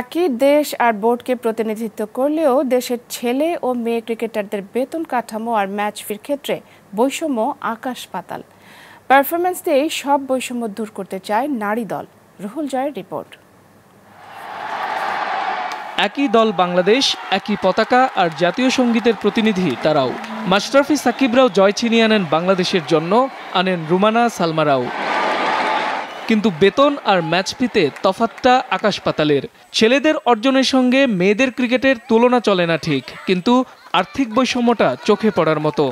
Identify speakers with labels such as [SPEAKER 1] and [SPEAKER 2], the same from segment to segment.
[SPEAKER 1] একই দেশ আর বোর্ডকে প্রতিনিধিত্ব করলেও দেশের ছেলে ও মেয়ে ক্রিকেটারদের বেতন কাঠামো আর ম্যাচ ফির ক্ষেত্রে বৈষম্য আকাশ পাতাল পারফরমেন্স দিয়েই সব বৈষম্য দূর করতে চায় নারী দল রুহুল জয়ের রিপোর্ট
[SPEAKER 2] একই দল বাংলাদেশ একই পতাকা আর জাতীয় সঙ্গীতের প্রতিনিধি তারাও মাস্টারফি সাকিবরাও জয় ছিনিয়ে আনেন বাংলাদেশের জন্য আনেন রুমানা সালমারাও কিন্তু বেতন আর ম্যাচ ফিতে তফাতটা আকাশ পাতালের ছেলেদের অর্জনের সঙ্গে মেয়েদের ক্রিকেটের তুলনা চলে না ঠিক কিন্তু আর্থিক বৈষম্যটা চোখে পড়ার মতো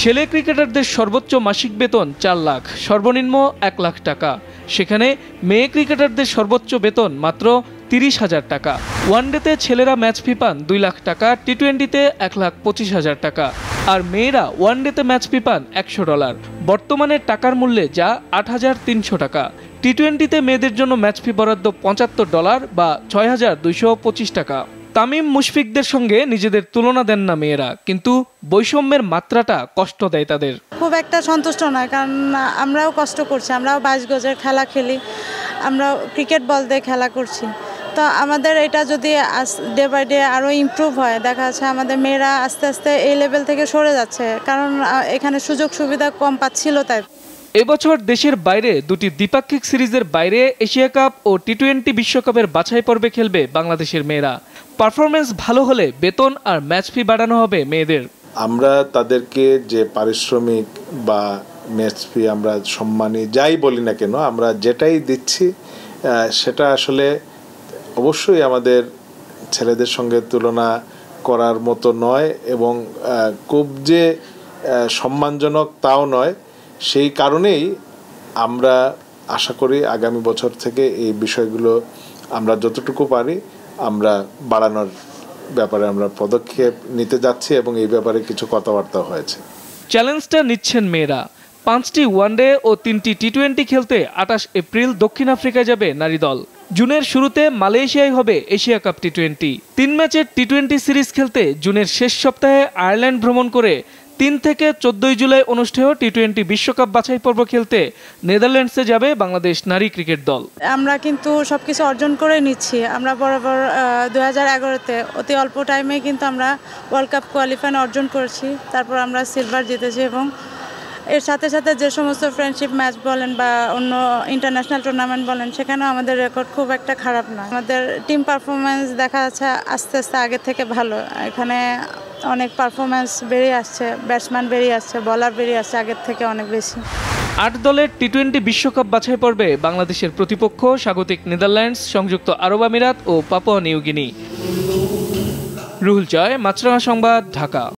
[SPEAKER 2] ছেলে ক্রিকেটারদের সর্বোচ্চ মাসিক বেতন চার লাখ সর্বনিম্ন এক লাখ টাকা সেখানে মেয়ে ক্রিকেটারদের সর্বোচ্চ বেতন মাত্র তিরিশ হাজার টাকা ওয়ানডেতে ছেলেরা ম্যাচ ফি পান দুই লাখ টাকা টি টোয়েন্টিতে এক লাখ পঁচিশ হাজার টাকা আর মেয়েরা ওয়ান ডেতে ম্যাচ পি পান একশো ডলার বর্তমানে টাকার মূল্যে যা আট হাজার তিনশো টাকা টি টোয়েন্টিতে মেয়েদের জন্য ম্যাচ ফি বরাদ্দ পঁচাত্তর ডলার বা ছয় হাজার দুইশো পঁচিশ টাকা তামিম মুশফিকদের সঙ্গে নিজেদের তুলনা দেন না মেয়েরা কিন্তু বৈষম্যের মাত্রাটা কষ্ট দেয় তাদের
[SPEAKER 1] খুব একটা সন্তুষ্ট নয় কারণ আমরাও কষ্ট করছি আমরাও বাইশ গজের খেলা খেলি আমরা ক্রিকেট বল দিয়ে খেলা করছি তো আমাদের এটা যদি ডে বাই ডে আরও ইম্প্রুভ হয় দেখা যাচ্ছে আমাদের মেয়েরা আস্তে আস্তে এই লেভেল থেকে সরে যাচ্ছে কারণ এখানে সুযোগ সুবিধা কম পাচ্ছিল তাই
[SPEAKER 2] এবছর দেশের বাইরে দুটি দ্বিপাক্ষিক সিরিজের বাইরে এশিয়া কাপ ও টি টোয়েন্টি বিশ্বকাপের বাছাই পর্বে খেলবে বাংলাদেশের মেয়েরা পারফরমেন্স ভালো হলে বেতন আর ম্যাচ ফি বাড়ানো
[SPEAKER 3] হবে মেয়েদের আমরা তাদেরকে যে পারিশ্রমিক বা ম্যাচ ফি আমরা সম্মানী যাই বলি না কেন আমরা যেটাই দিচ্ছি সেটা আসলে অবশ্যই আমাদের ছেলেদের সঙ্গে তুলনা করার মতো নয় এবং খুব যে সম্মানজনক তাও নয় সেই কারণেই আমরা আশা করি আগামী বছর থেকে এই বিষয়গুলো আমরা যতটুকু পারি আমরা বাড়ানোর ব্যাপারে আমরা পদক্ষেপ নিতে যাচ্ছি এবং এই ব্যাপারে কিছু কথাবার্তা হয়েছে
[SPEAKER 2] চ্যালেঞ্জটা নিচ্ছেন মেয়েরা পাঁচটি ওয়ানডে ও তিনটি টি টোয়েন্টি খেলতে আটাশ এপ্রিল দক্ষিণ আফ্রিকায় যাবে নারী দল জুনের শুরুতে মালয়েশিয়ায় হবে এশিয়া কাপ টি টোয়েন্টি তিন ম্যাচের টি টোয়েন্টি সিরিজ খেলতে জুনের শেষ সপ্তাহে আয়ারল্যান্ড ভ্রমণ করে তিন থেকে চোদ্দই জুলাই অনুষ্ঠেয় টি টোয়েন্টি বিশ্বকাপ বাছাই পর্ব খেলতে নেদারল্যান্ডসে যাবে বাংলাদেশ নারী ক্রিকেট দল
[SPEAKER 1] আমরা কিন্তু সব কিছু অর্জন করে নিচ্ছি আমরা বরাবর দু হাজার এগারোতে অতি অল্প টাইমে কিন্তু আমরা ওয়ার্ল্ড কাপ কোয়ালিফাই অর্জন করেছি তারপর আমরা সিলভার জিতেছি এবং এর সাথে সাথে যে সমস্ত ফ্রেন্ডশিপ ম্যাচ বলেন বা অন্য ইন্টারন্যাশনাল টুর্নামেন্ট বলেন সেখানেও আমাদের রেকর্ড খুব একটা খারাপ না আমাদের টিম পারফরমেন্স দেখা যাচ্ছে আস্তে আস্তে আগে থেকে ভালো এখানে অনেক পারফরমেন্স বেরিয়ে আসছে ব্যাটসম্যান বেরিয়ে আসছে বলার বেরিয়ে আসছে আগের থেকে অনেক বেশি
[SPEAKER 2] আট দলের টি টোয়েন্টি বিশ্বকাপ বাছাই পর্বে বাংলাদেশের প্রতিপক্ষ স্বাগতিক নেদারল্যান্ডস সংযুক্ত আরব আমিরাত ও পাপুয়া নিউগিনি রুহুল জয় মাছরাঙা সংবাদ ঢাকা